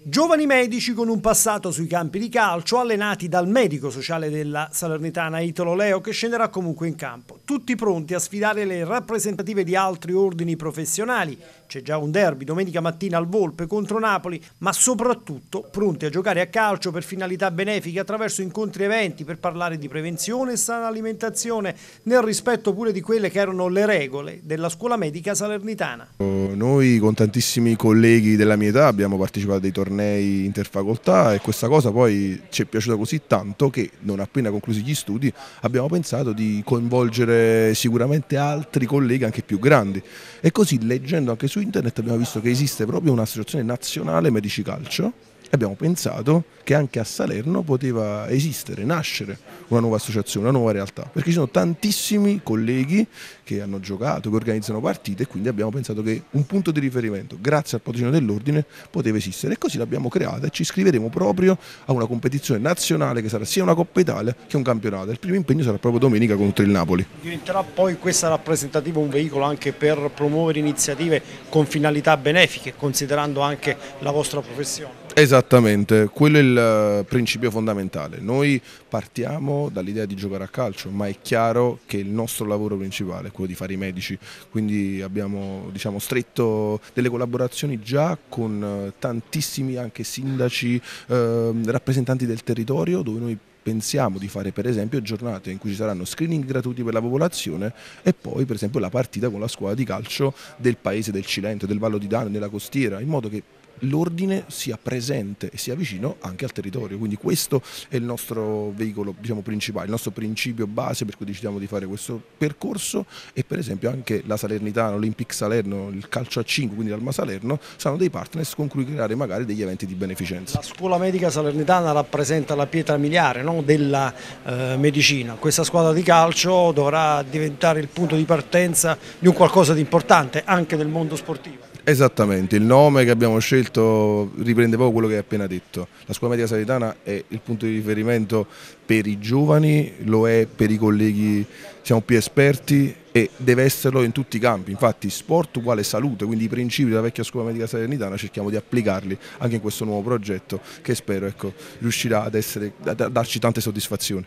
Giovani medici con un passato sui campi di calcio, allenati dal medico sociale della Salernitana Italo Leo, che scenderà comunque in campo. Tutti pronti a sfidare le rappresentative di altri ordini professionali. C'è già un derby domenica mattina al Volpe contro Napoli, ma soprattutto pronti a giocare a calcio per finalità benefiche attraverso incontri e eventi per parlare di prevenzione e sana alimentazione, nel rispetto pure di quelle che erano le regole della scuola medica salernitana. Noi con tantissimi colleghi della mia età abbiamo partecipato a dei tornei tornei interfacoltà e questa cosa poi ci è piaciuta così tanto che non appena conclusi gli studi abbiamo pensato di coinvolgere sicuramente altri colleghi anche più grandi e così leggendo anche su internet abbiamo visto che esiste proprio un'associazione nazionale medici calcio abbiamo pensato che anche a Salerno poteva esistere, nascere una nuova associazione, una nuova realtà, perché ci sono tantissimi colleghi che hanno giocato, che organizzano partite e quindi abbiamo pensato che un punto di riferimento, grazie al patrocinio dell'ordine, poteva esistere e così l'abbiamo creata e ci iscriveremo proprio a una competizione nazionale che sarà sia una Coppa Italia che un campionato. Il primo impegno sarà proprio domenica contro il Napoli. Diventerà poi questa rappresentativa un veicolo anche per promuovere iniziative con finalità benefiche, considerando anche la vostra professione? Esattamente, quello è il eh, principio fondamentale. Noi partiamo dall'idea di giocare a calcio, ma è chiaro che il nostro lavoro principale è quello di fare i medici, quindi abbiamo diciamo, stretto delle collaborazioni già con eh, tantissimi anche sindaci, eh, rappresentanti del territorio dove noi pensiamo di fare per esempio giornate in cui ci saranno screening gratuiti per la popolazione e poi per esempio la partita con la squadra di calcio del paese del Cilento, del Vallo di Dano, della costiera, in modo che l'ordine sia presente e sia vicino anche al territorio. Quindi questo è il nostro veicolo diciamo, principale, il nostro principio base per cui decidiamo di fare questo percorso e per esempio anche la Salernitana, l'Olympic Salerno, il calcio a 5, quindi l'Alma Salerno, saranno dei partners con cui creare magari degli eventi di beneficenza. La scuola medica salernitana rappresenta la pietra miliare no? della eh, medicina, questa squadra di calcio dovrà diventare il punto di partenza di un qualcosa di importante anche nel mondo sportivo. Esattamente, il nome che abbiamo scelto riprende proprio quello che hai appena detto. La scuola media salernitana è il punto di riferimento per i giovani, lo è per i colleghi siamo più esperti e deve esserlo in tutti i campi. Infatti sport uguale salute, quindi i principi della vecchia scuola medica salernitana cerchiamo di applicarli anche in questo nuovo progetto che spero ecco, riuscirà ad essere, a darci tante soddisfazioni.